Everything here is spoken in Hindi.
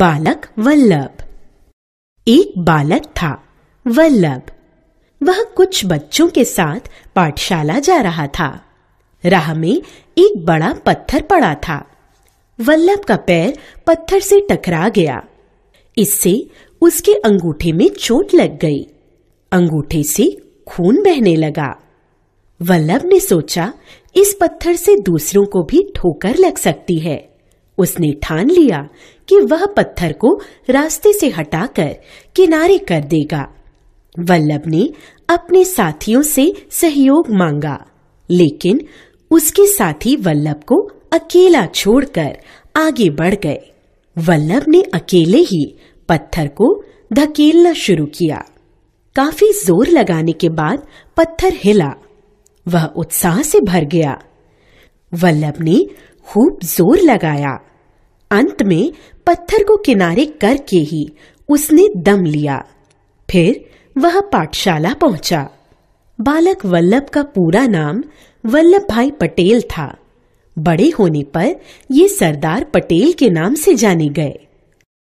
बालक वल्लभ एक बालक था वल्लभ वह कुछ बच्चों के साथ पाठशाला जा रहा था राह में एक बड़ा पत्थर पड़ा था वल्लभ का पैर पत्थर से टकरा गया इससे उसके अंगूठे में चोट लग गई अंगूठे से खून बहने लगा वल्लभ ने सोचा इस पत्थर से दूसरों को भी ठोकर लग सकती है उसने ठान लिया कि वह पत्थर को रास्ते से हटाकर किनारे कर देगा वल्लभ ने अपने साथियों से सहयोग मांगा लेकिन उसके साथी वल्लभ को अकेला छोड़कर आगे बढ़ गए वल्लभ ने अकेले ही पत्थर को धकेलना शुरू किया काफी जोर लगाने के बाद पत्थर हिला वह उत्साह से भर गया वल्लभ ने खूब जोर लगाया अंत में पत्थर को किनारे करके ही उसने दम लिया फिर वह पाठशाला पहुंचा बालक वल्लभ का पूरा नाम वल्लभ भाई पटेल था बड़े होने पर ये सरदार पटेल के नाम से जाने गए